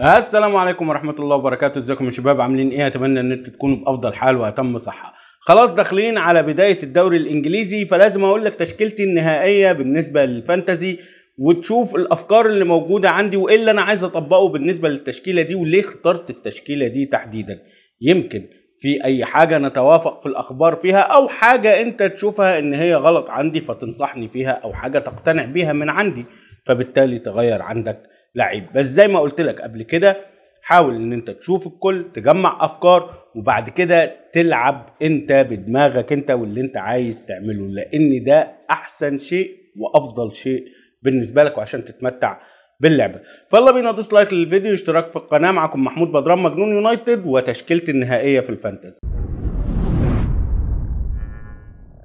السلام عليكم ورحمه الله وبركاته ازيكم يا شباب عاملين ايه اتمنى ان انت تكونوا بافضل حال واتم صحه خلاص داخلين على بدايه الدوري الانجليزي فلازم اقول لك تشكيلتي النهائيه بالنسبه للفانتزي وتشوف الافكار اللي موجوده عندي وايه اللي انا عايز اطبقه بالنسبه للتشكيله دي وليه اخترت التشكيله دي تحديدا يمكن في اي حاجه نتوافق في الاخبار فيها او حاجه انت تشوفها ان هي غلط عندي فتنصحني فيها او حاجه تقتنع بيها من عندي فبالتالي تغير عندك لعيب بس زي ما قلت لك قبل كده حاول ان انت تشوف الكل تجمع افكار وبعد كده تلعب انت بدماغك انت واللي انت عايز تعمله لان ده احسن شيء وافضل شيء بالنسبه لك وعشان تتمتع باللعبه فيلا بينا دوس لايك للفيديو اشتراك في القناه معكم محمود بدران مجنون يونايتد وتشكيلتي النهائيه في الفانتازي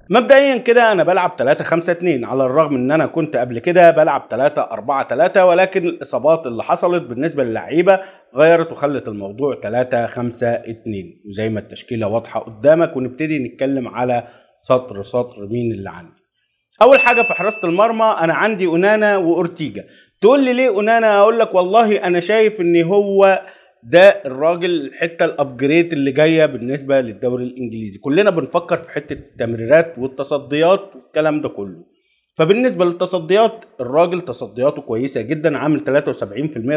مبدئيا كده انا بلعب 3 5 2 على الرغم ان انا كنت قبل كده بلعب 3 4 3 ولكن الاصابات اللي حصلت بالنسبه للعيبه غيرت وخلت الموضوع 3 5 2 وزي ما التشكيله واضحه قدامك ونبتدي نتكلم على سطر سطر مين اللي عندي اول حاجه في حراسه المرمى انا عندي اونانا واورتيجا تقول لي ليه اونانا اقول لك والله انا شايف ان هو ده الراجل الحته الابجريد اللي جايه بالنسبه للدوري الانجليزي كلنا بنفكر في حته التمريرات والتصديات والكلام ده كله فبالنسبه للتصديات الراجل تصدياته كويسه جدا عامل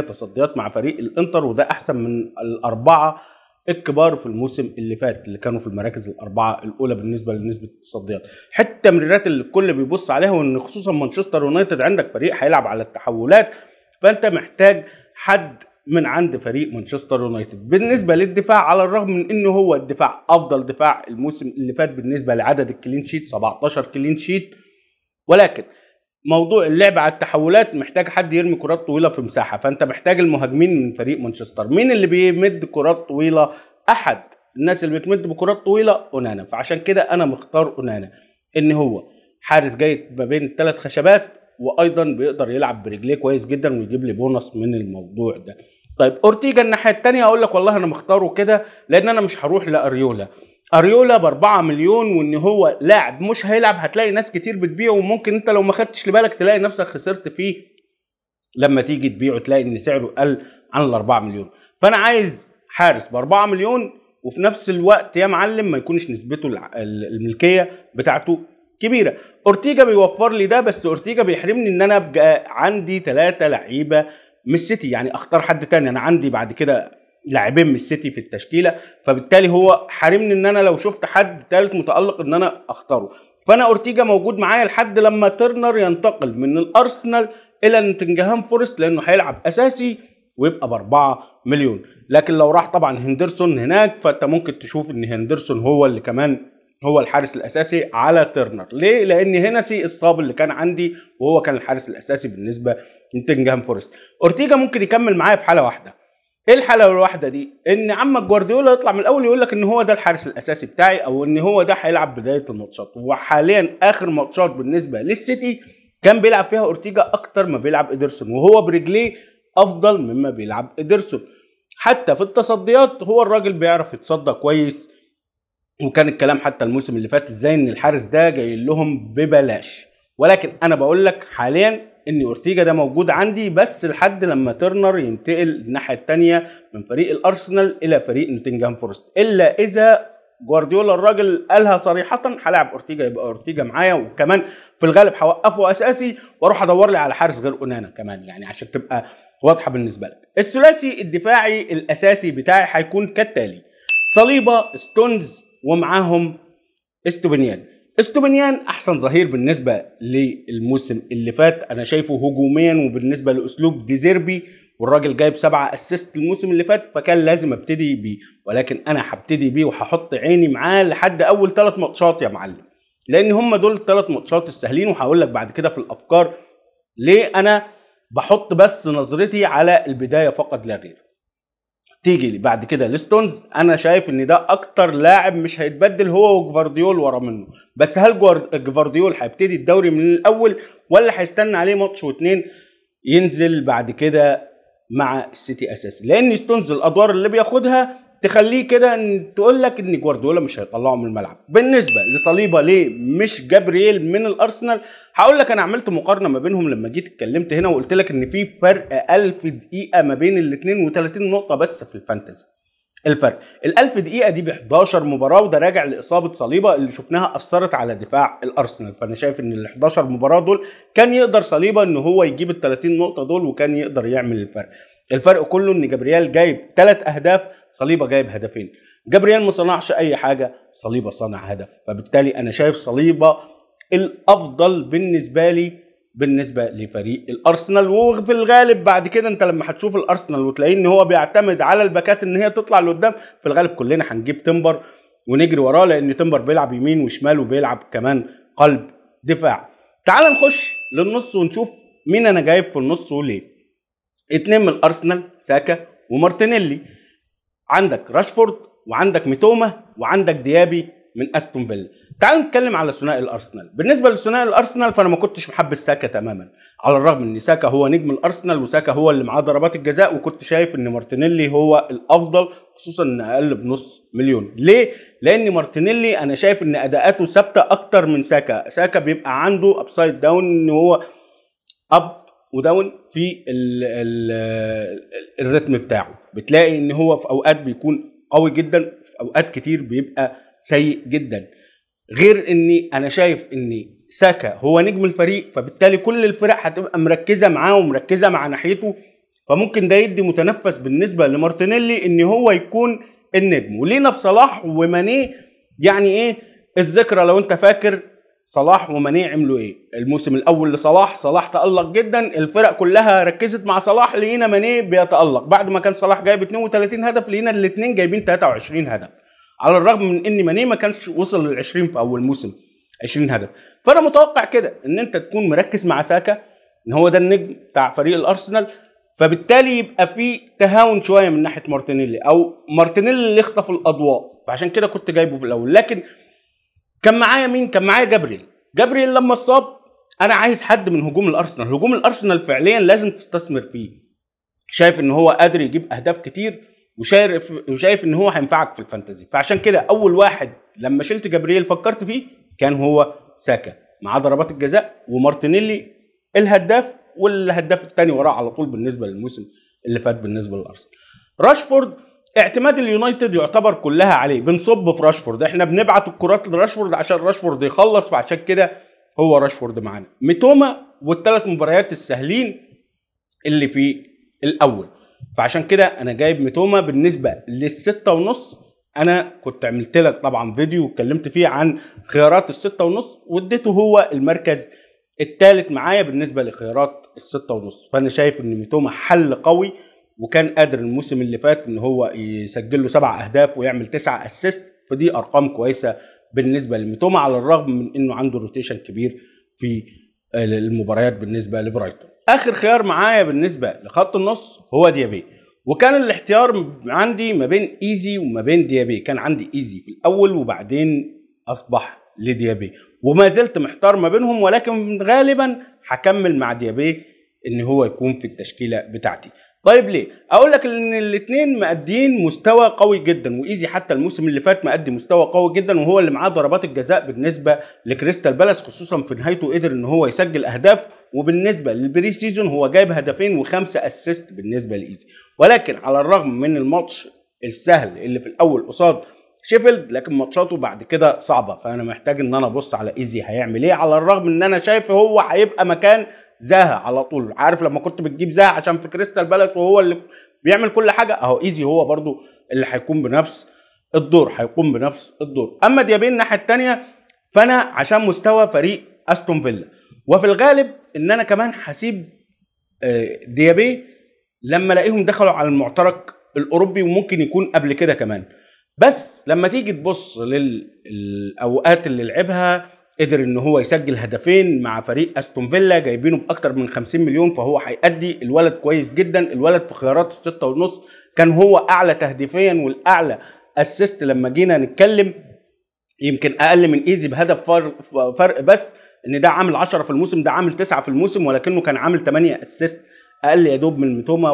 73% تصديات مع فريق الانتر وده احسن من الاربعه الكبار في الموسم اللي فات اللي كانوا في المراكز الاربعه الاولى بالنسبه لنسبه التصديات حته التمريرات اللي الكل بيبص عليها وان خصوصا مانشستر يونايتد عندك فريق هيلعب على التحولات فانت محتاج حد من عند فريق مانشستر يونايتد بالنسبه للدفاع على الرغم من ان هو الدفاع افضل دفاع الموسم اللي فات بالنسبه لعدد الكلين شيت 17 كلين شيت ولكن موضوع اللعب على التحولات محتاج حد يرمي كرات طويله في مساحه فانت محتاج المهاجمين من فريق مانشستر مين اللي بيمد كرات طويله احد الناس اللي بتمد بكرات طويله اونانا فعشان كده انا مختار اونانا ان هو حارس جاي ما بين الثلاث خشبات وايضا بيقدر يلعب برجليه كويس جدا ويجيب لي بونص من الموضوع ده طيب اورتيجا الناحيه الثانيه اقول لك والله انا مختاره كده لان انا مش هروح لاريولا اريولا ب 4 مليون وان هو لاعب مش هيلعب هتلاقي ناس كتير بتبيعه وممكن انت لو ما خدتش لبالك تلاقي نفسك خسرت فيه لما تيجي تبيعه تلاقي ان سعره قل عن ال 4 مليون فانا عايز حارس ب 4 مليون وفي نفس الوقت يا معلم ما يكونش نسبته الملكيه بتاعته كبيره اورتيجا بيوفر لي ده بس اورتيجا بيحرمني ان انا ابقى عندي ثلاثه لعيبه مش سيتي يعني اختار حد تاني انا عندي بعد كده لاعبين من السيتي في التشكيله فبالتالي هو حارمني ان انا لو شفت حد تالت متالق ان انا اختاره فانا اورتيجا موجود معايا لحد لما ترنر ينتقل من الارسنال الى نوتنجهام فورست لانه هيلعب اساسي ويبقى ب 4 مليون لكن لو راح طبعا هندرسون هناك فانت ممكن تشوف ان هندرسون هو اللي كمان هو الحارس الاساسي على ترنر ليه لان هنسي الصاب اللي كان عندي وهو كان الحارس الاساسي بالنسبه لنتنجهام فورست اورتيجا ممكن يكمل معايا في حاله واحده ايه الحاله الواحده دي ان عمك جوارديولا يطلع من الاول يقول لك ان هو ده الحارس الاساسي بتاعي او ان هو ده هيلعب بدايه الماتشات وحاليا اخر ماتشات بالنسبه للسيتي كان بيلعب فيها اورتيجا اكتر ما بيلعب ادرسون وهو برجليه افضل مما بيلعب ادرسون حتى في التصديات هو الراجل بيعرف يتصدى كويس وكان الكلام حتى الموسم اللي فات ازاي ان الحارس ده جاي لهم ببلاش ولكن انا بقول لك حاليا ان اورتيجا ده موجود عندي بس لحد لما ترنر ينتقل الناحيه الثانيه من فريق الارسنال الى فريق نوتنجهام فورست الا اذا جوارديولا الراجل قالها صريحه هلاعب اورتيجا يبقى اورتيجا معايا وكمان في الغالب هوقفه اساسي واروح ادور لي على حارس غير اونانا كمان يعني عشان تبقى واضحه بالنسبه لك الثلاثي الدفاعي الاساسي بتاعي هيكون كالتالي صليبه ستونز ومعاهم استوبنيان استوبنيان احسن ظهير بالنسبه للموسم اللي فات انا شايفه هجوميا وبالنسبه لاسلوب ديزيربي والراجل جايب سبعة اسيست الموسم اللي فات فكان لازم ابتدي بيه ولكن انا هبتدي بيه وهحط عيني معاه لحد اول ثلاث ماتشات يا معلم لان هم دول الثلاث ماتشات السهلين وهقول لك بعد كده في الافكار ليه انا بحط بس نظرتي على البدايه فقط لا غير تيجي بعد كده لستونز انا شايف ان ده اكتر لاعب مش هيتبدل هو وجفارديول ورا منه بس هل جفارديول هيبتدي الدوري من الاول ولا هيستنى عليه ماتش واتنين ينزل بعد كده مع السيتي اساسي لان ستونز الادوار اللي بياخدها تخليه كده تقول لك ان جوارديولا مش هيطلعه من الملعب بالنسبه لصليبه ليه مش جابرييل من الارسنال هقول لك انا عملت مقارنه ما بينهم لما جيت اتكلمت هنا وقلت لك ان في فرق 1000 دقيقه ما بين الاثنين و30 نقطه بس في الفانتزي الفرق ال1000 دقيقه دي ب 11 مباراه وده راجع لاصابه صليبه اللي شفناها اثرت على دفاع الارسنال فانا شايف ان ال11 مباراه دول كان يقدر صليبه ان هو يجيب ال30 نقطه دول وكان يقدر يعمل الفرق الفرق كله ان جبريال جايب ثلاث اهداف صليبه جايب هدفين جبريال ما صنعش اي حاجه صليبه صنع هدف فبالتالي انا شايف صليبه الافضل بالنسبه لي بالنسبه لفريق الارسنال وفي الغالب بعد كده انت لما هتشوف الارسنال وتلاقيه ان هو بيعتمد على الباكات ان هي تطلع لقدام في الغالب كلنا هنجيب تمبر ونجري وراه لان تمبر بيلعب يمين وشمال وبيلعب كمان قلب دفاع تعال نخش للنص ونشوف مين انا جايب في النص وليه اتنين من الارسنال ساكا ومارتينيلي عندك راشفورد وعندك ميتوما وعندك ديابي من استون فيلا تعال نتكلم على ثنائي الارسنال بالنسبه لثنائي الارسنال فانا ما كنتش محبس ساكا تماما على الرغم ان ساكا هو نجم الارسنال وساكا هو اللي معاه ضربات الجزاء وكنت شايف ان مارتينيلي هو الافضل خصوصا ان اقل بنص مليون ليه لان مارتينيلي انا شايف ان اداءاته ثابته اكتر من ساكا ساكا بيبقى عنده ابسايد داون ان هو اب وداون في الريتم بتاعه بتلاقي ان هو في اوقات بيكون قوي جدا في اوقات كتير بيبقى سيء جدا غير اني انا شايف ان ساكا هو نجم الفريق فبالتالي كل الفرق هتبقى مركزه معاه ومركزه مع ناحيته فممكن ده يدي متنفس بالنسبه لمارتينيلي ان هو يكون النجم ولينا في صلاح ومانيه يعني ايه الذكرى لو انت فاكر صلاح وماني عملوا ايه الموسم الاول لصلاح صلاح تالق جدا الفرق كلها ركزت مع صلاح لقينا ماني بيتالق بعد ما كان صلاح جايب 32 هدف لقينا الاثنين جايبين 23 هدف على الرغم من ان ماني ما كانش وصل لل 20 في اول موسم 20 هدف فانا متوقع كده ان انت تكون مركز مع ساكا ان هو ده النجم بتاع فريق الارسنال فبالتالي يبقى في تهاون شويه من ناحيه مارتينيلي او مارتينيلي اللي يخطف الاضواء فعشان كده كنت جايبه في الاول لكن كان معايا مين كان معايا جبريل جبريل لما اتصاب انا عايز حد من هجوم الارسنال هجوم الارسنال فعليا لازم تستثمر فيه شايف ان هو قادر يجيب اهداف كتير وشايف وشايف ان هو هينفعك في الفانتزي فعشان كده اول واحد لما شلت جبريل فكرت فيه كان هو ساكا مع ضربات الجزاء ومارتينيلي الهداف والهداف الثاني وراه على طول بالنسبه للموسم اللي فات بالنسبه للارسنال راشفورد اعتماد اليونايتد يعتبر كلها عليه بنصب في راشفورد احنا بنبعت الكرات لراشفورد عشان راشفورد يخلص فعشان كده هو راشفورد معانا ميتوما والثلاث مباريات السهلين اللي في الاول فعشان كده انا جايب ميتوما بالنسبه للستة ونص انا كنت عملت لك طبعا فيديو اتكلمت فيه عن خيارات الستة ونص واديته هو المركز الثالث معايا بالنسبه لخيارات الستة ونص فانا شايف ان ميتوما حل قوي وكان قادر الموسم اللي فات ان هو يسجل له سبع اهداف ويعمل تسعة اسيست فدي ارقام كويسه بالنسبه لميتوما على الرغم من انه عنده روتيشن كبير في المباريات بالنسبه لبرايتون اخر خيار معايا بالنسبه لخط النص هو ديابي وكان الاحتيار عندي ما بين ايزي وما بين ديابي كان عندي ايزي في الاول وبعدين اصبح لديابي وما زلت محتار ما بينهم ولكن غالبا هكمل مع ديابي ان هو يكون في التشكيله بتاعتي طيب ليه؟ اقول لك ان الاثنين مأدين مستوى قوي جدا وايزي حتى الموسم اللي فات مادي مستوى قوي جدا وهو اللي معاه ضربات الجزاء بالنسبه لكريستال بالاس خصوصا في نهايته قدر ان هو يسجل اهداف وبالنسبه للبري سيزون هو جايب هدفين وخمسه اسيست بالنسبه لايزي ولكن على الرغم من الماتش السهل اللي في الاول قصاد شيفيلد لكن ماتشاته بعد كده صعبه فانا محتاج ان انا ابص على ايزي هيعمل ايه على الرغم ان انا شايف هو هيبقى مكان زاها على طول عارف لما كنت بتجيب زاها عشان في كريستال بالاس وهو اللي بيعمل كل حاجه اهو ايزي هو برضو اللي هيكون بنفس الدور هيقوم بنفس الدور اما ديابي الناحيه التانية فانا عشان مستوى فريق استون فيلا وفي الغالب ان انا كمان هسيب آه، ديابي لما الاقيهم دخلوا على المعترك الاوروبي وممكن يكون قبل كده كمان بس لما تيجي تبص للاوقات اللي لعبها قدر ان هو يسجل هدفين مع فريق استون فيلا جايبينه باكتر من 50 مليون فهو هيأدي الولد كويس جدا الولد في خيارات الستة ونص كان هو اعلى تهديفيا والاعلى اسيست لما جينا نتكلم يمكن اقل من ايزي بهدف فرق, بس ان ده عامل 10 في الموسم ده عامل 9 في الموسم ولكنه كان عامل 8 اسيست اقل يا دوب من ميتوما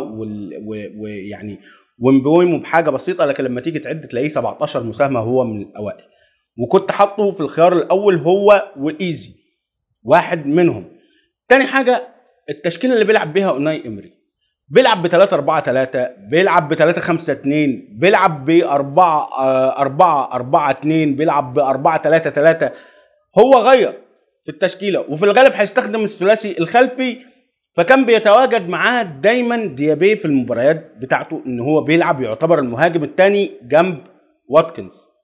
ويعني ومبويمو بحاجه بسيطه لكن لما تيجي تعد تلاقيه 17 مساهمه هو من الاوائل وكنت حاطه في الخيار الاول هو والايزي واحد منهم تاني حاجه التشكيله اللي بيلعب بيها اوناي امري بيلعب ب 3 4 3 بيلعب ب 3 5 2 بيلعب ب 4 4 4 2 بيلعب ب 4 3 3 هو غير في التشكيله وفي الغالب هيستخدم الثلاثي الخلفي فكان بيتواجد معاه دايما ديابي في المباريات بتاعته ان هو بيلعب يعتبر المهاجم الثاني جنب واتكنز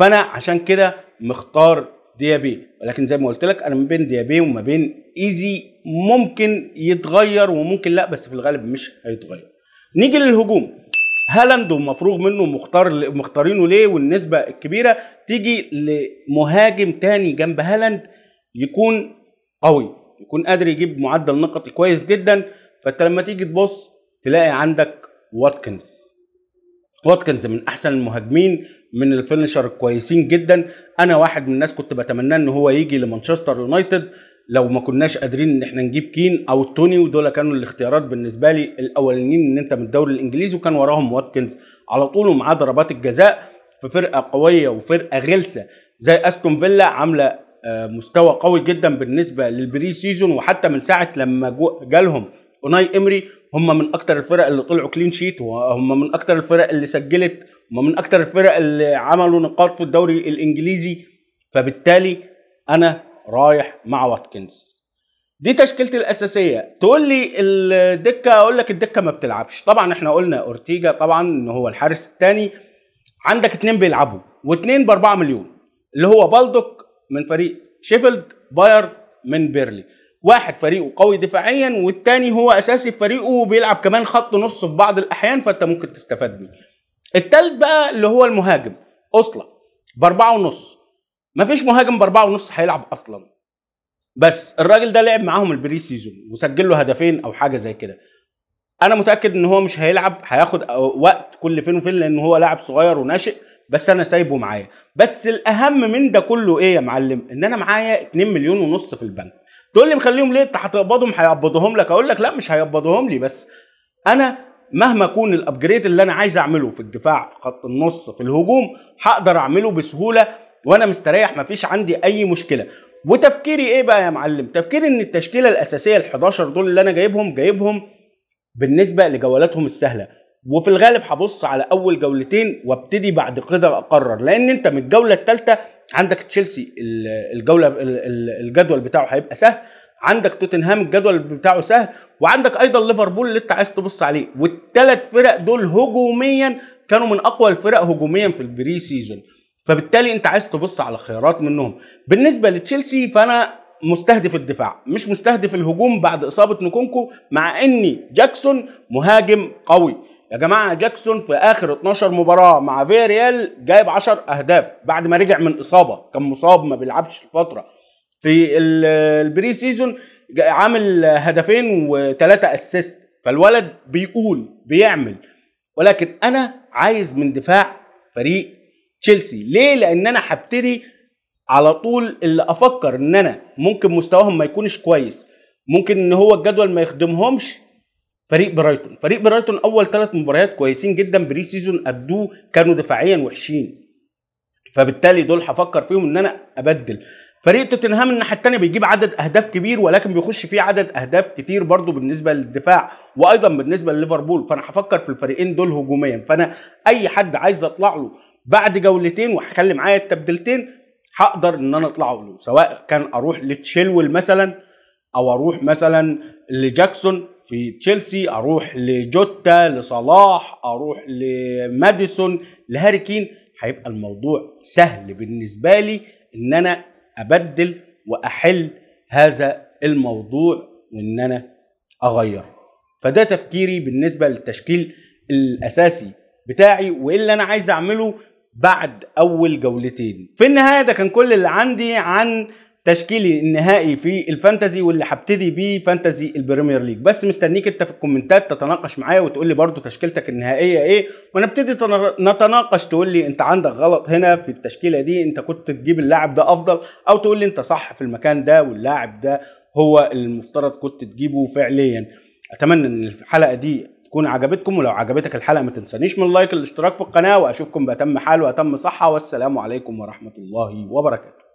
فانا عشان كده مختار ديابي ولكن زي ما قلت لك انا ما بين ديابي وما بين ايزي ممكن يتغير وممكن لا بس في الغالب مش هيتغير نيجي للهجوم هالاند ومفروغ منه مختار مختارينه ليه والنسبه الكبيره تيجي لمهاجم تاني جنب هالاند يكون قوي يكون قادر يجيب معدل نقطي كويس جدا فانت لما تيجي تبص تلاقي عندك واتكنز واتكنز من احسن المهاجمين من الفينشر كويسين جدا انا واحد من الناس كنت بتمنى ان هو يجي لمانشستر يونايتد لو ما كناش قادرين ان احنا نجيب كين او توني ودول كانوا الاختيارات بالنسبه لي الاولانيين ان انت من الدوري الانجليزي وكان وراهم واتكنز على طول ومعاه ضربات الجزاء في فرقه قويه وفرقه غلسه زي استون فيلا عامله آه، مستوى قوي جدا بالنسبه للبري سيزون وحتى من ساعه لما جالهم اوناي امري هم من اكتر الفرق اللي طلعوا كلين شيت وهم من اكتر الفرق اللي سجلت هم من اكتر الفرق اللي عملوا نقاط في الدوري الانجليزي فبالتالي انا رايح مع واتكنز دي تشكيلتي الاساسيه تقول لي الدكه اقول لك الدكه ما بتلعبش طبعا احنا قلنا اورتيجا طبعا ان هو الحارس الثاني عندك اتنين بيلعبوا واتنين ب 4 مليون اللي هو بالدوك من فريق شيفيلد باير من بيرلي واحد فريقه قوي دفاعيا والتاني هو اساسي في فريقه وبيلعب كمان خط نص في بعض الاحيان فانت ممكن تستفاد منه التالت بقى اللي هو المهاجم اصلا باربعه ونص مفيش مهاجم باربعه ونص هيلعب اصلا بس الراجل ده لعب معاهم البري سيزون وسجل له هدفين او حاجه زي كده انا متاكد ان هو مش هيلعب هياخد وقت كل فين وفين لان هو لاعب صغير وناشئ بس انا سايبه معايا بس الاهم من ده كله ايه يا معلم ان انا معايا 2 مليون ونص في البنك تقول لي مخليهم ليه انت هتقبضهم هيقبضهم لك اقول لك لا مش هيقبضهم لي بس انا مهما اكون الابجريد اللي انا عايز اعمله في الدفاع في خط النص في الهجوم هقدر اعمله بسهوله وانا مستريح مفيش عندي اي مشكله وتفكيري ايه بقى يا معلم تفكيري ان التشكيله الاساسيه ال11 دول اللي انا جايبهم جايبهم بالنسبه لجولاتهم السهله وفي الغالب هبص على اول جولتين وابتدي بعد كده اقرر لان انت من الجوله الثالثه عندك تشيلسي الجوله الجدول بتاعه هيبقى سهل عندك توتنهام الجدول بتاعه سهل وعندك ايضا ليفربول اللي انت عايز تبص عليه والثلاث فرق دول هجوميا كانوا من اقوى الفرق هجوميا في البري سيزون فبالتالي انت عايز تبص على خيارات منهم بالنسبه لتشيلسي فانا مستهدف الدفاع مش مستهدف الهجوم بعد اصابه نكونكو مع اني جاكسون مهاجم قوي يا جماعه جاكسون في اخر 12 مباراه مع فيريال جايب 10 اهداف بعد ما رجع من اصابه كان مصاب ما بيلعبش الفتره في البري سيزون عامل هدفين وثلاثه اسيست فالولد بيقول بيعمل ولكن انا عايز من دفاع فريق تشيلسي ليه لان انا هبتدي على طول اللي افكر ان انا ممكن مستواهم ما يكونش كويس ممكن ان هو الجدول ما يخدمهمش فريق برايتون فريق برايتون اول ثلاث مباريات كويسين جدا بري سيزون ادوه كانوا دفاعيا وحشين فبالتالي دول هفكر فيهم ان انا ابدل فريق توتنهام الناحيه الثانيه بيجيب عدد اهداف كبير ولكن بيخش فيه عدد اهداف كتير برضه بالنسبه للدفاع وايضا بالنسبه لليفربول فانا هفكر في الفريقين دول هجوميا فانا اي حد عايز اطلع له بعد جولتين وهخلي معايا التبديلتين هقدر ان انا اطلعه له سواء كان اروح لتشيلول مثلا او اروح مثلا لجاكسون في تشيلسي اروح لجوتا لصلاح اروح لماديسون لهاري كين هيبقى الموضوع سهل بالنسبه لي ان انا ابدل واحل هذا الموضوع وان انا اغير فده تفكيري بالنسبه للتشكيل الاساسي بتاعي وايه اللي انا عايز اعمله بعد اول جولتين في النهايه ده كان كل اللي عندي عن تشكيلي النهائي في الفانتزي واللي هبتدي بيه فانتزي البريمير ليج بس مستنيك انت في الكومنتات تتناقش معايا وتقول لي برده تشكيلتك النهائيه ايه ونبتدي نتناقش تقول لي انت عندك غلط هنا في التشكيله دي انت كنت تجيب اللاعب ده افضل او تقول لي انت صح في المكان ده واللاعب ده هو المفترض كنت تجيبه فعليا اتمنى ان الحلقه دي تكون عجبتكم ولو عجبتك الحلقه ما تنسانيش من اللايك الاشتراك في القناه واشوفكم باتم حال واتم صحه والسلام عليكم ورحمه الله وبركاته